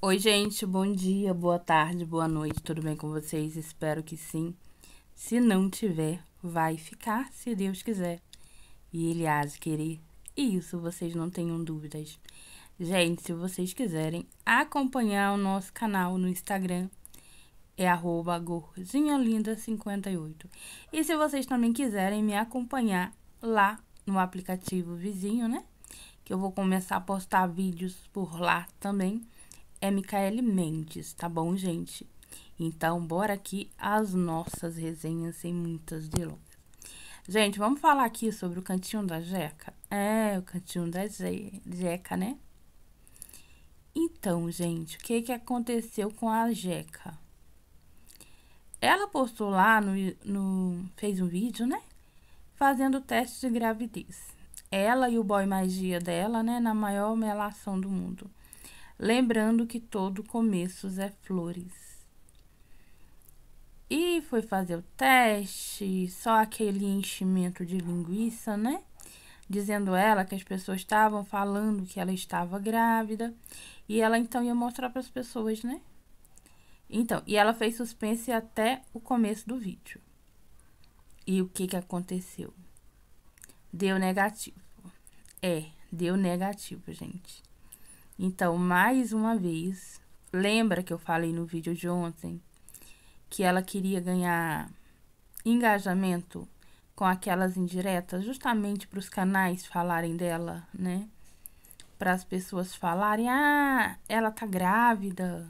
Oi, gente, bom dia, boa tarde, boa noite, tudo bem com vocês? Espero que sim. Se não tiver, vai ficar, se Deus quiser. E Ele há de querer. E isso vocês não tenham dúvidas. Gente, se vocês quiserem acompanhar o nosso canal no Instagram, é gorzinhalinda 58 E se vocês também quiserem me acompanhar lá no aplicativo vizinho, né? Que eu vou começar a postar vídeos por lá também é Micaele Mendes, tá bom, gente? Então, bora aqui as nossas resenhas sem muitas delongas. Gente, vamos falar aqui sobre o cantinho da Jeca? É, o cantinho da Jeca, né? Então, gente, o que, que aconteceu com a Jeca? Ela postou lá no, no. fez um vídeo, né? Fazendo teste de gravidez. Ela e o boy magia dela, né? Na maior melação do mundo lembrando que todo começo é flores. E foi fazer o teste, só aquele enchimento de linguiça, né? Dizendo ela que as pessoas estavam falando que ela estava grávida e ela então ia mostrar para as pessoas, né? Então, e ela fez suspense até o começo do vídeo. E o que que aconteceu? Deu negativo. É, deu negativo, gente. Então, mais uma vez, lembra que eu falei no vídeo de ontem que ela queria ganhar engajamento com aquelas indiretas, justamente para os canais falarem dela, né? Para as pessoas falarem: "Ah, ela tá grávida".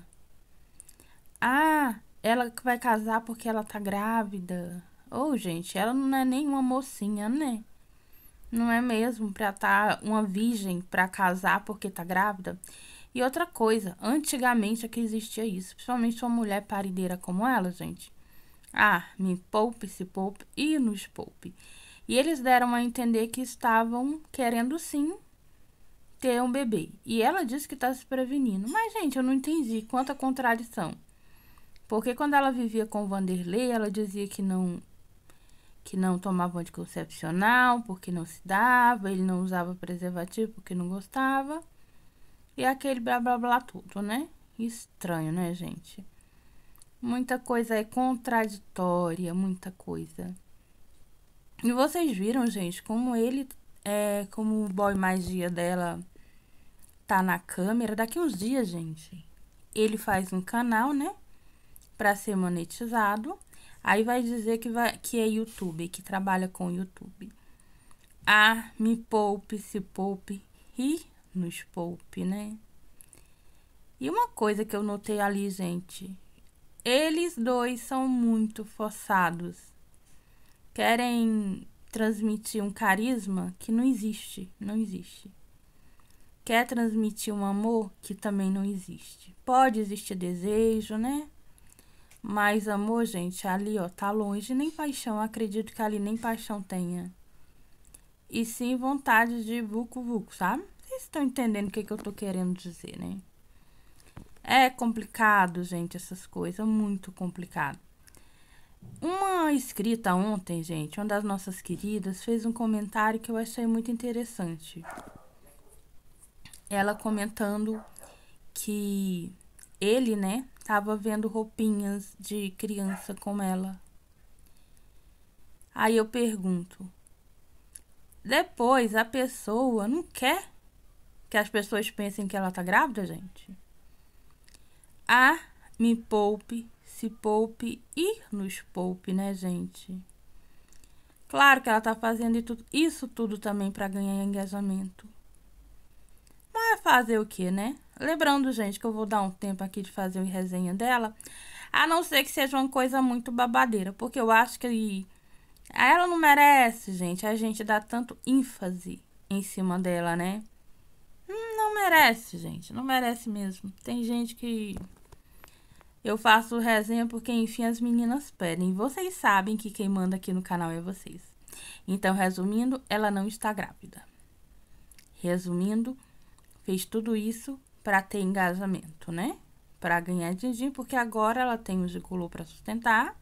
"Ah, ela vai casar porque ela tá grávida". Ou, oh, gente, ela não é nenhuma mocinha, né? não é mesmo para estar tá uma virgem para casar porque tá grávida? E outra coisa, antigamente é que existia isso, principalmente uma mulher parideira como ela, gente. Ah, me poupe, se poupe e nos poupe. E eles deram a entender que estavam querendo sim ter um bebê. E ela disse que está se prevenindo. Mas, gente, eu não entendi quanta contradição. Porque quando ela vivia com o Vanderlei, ela dizia que não que não tomava anticoncepcional porque não se dava, ele não usava preservativo porque não gostava. E aquele blá blá blá tudo, né? Estranho, né, gente? Muita coisa é contraditória, muita coisa. E vocês viram, gente, como ele é como o boy magia dela tá na câmera daqui uns dias, gente. Ele faz um canal, né? Para ser monetizado. Aí vai dizer que, vai, que é YouTube, que trabalha com YouTube. Ah, me poupe, se poupe e nos poupe, né? E uma coisa que eu notei ali, gente. Eles dois são muito forçados. Querem transmitir um carisma que não existe, não existe. Quer transmitir um amor que também não existe. Pode existir desejo, né? Mas amor, gente, ali, ó, tá longe. Nem paixão, acredito que ali nem paixão tenha. E sim vontade de buco vuco, sabe? Vocês estão entendendo o que, que eu tô querendo dizer, né? É complicado, gente, essas coisas. Muito complicado. Uma escrita ontem, gente, uma das nossas queridas, fez um comentário que eu achei muito interessante. Ela comentando que ele, né, estava vendo roupinhas de criança com ela. Aí eu pergunto: depois a pessoa não quer que as pessoas pensem que ela tá grávida, gente? Ah, me poupe, se poupe e nos poupe, né, gente? Claro que ela tá fazendo isso tudo também para ganhar engajamento. Mas fazer o que, né? Lembrando, gente, que eu vou dar um tempo aqui de fazer a resenha dela. A não ser que seja uma coisa muito babadeira, porque eu acho que ela não merece, gente. A gente dá tanto ênfase em cima dela, né? Não merece, gente. Não merece mesmo. Tem gente que eu faço resenha porque, enfim, as meninas pedem. Vocês sabem que quem manda aqui no canal é vocês. Então, resumindo, ela não está grávida. Resumindo, fez tudo isso para ter engajamento, né? Para ganhar din-din, porque agora ela tem o gigolô para sustentar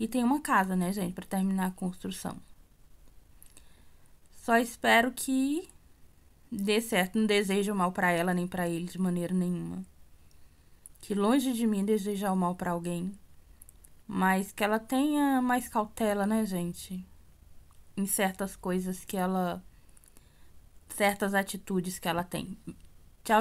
e tem uma casa, né, gente, para terminar a construção. Só espero que dê certo, não desejo mal para ela nem para ele de maneira nenhuma. Que longe de mim desejar o mal para alguém, mas que ela tenha mais cautela, né, gente? Em certas coisas que ela certas atitudes que ela tem.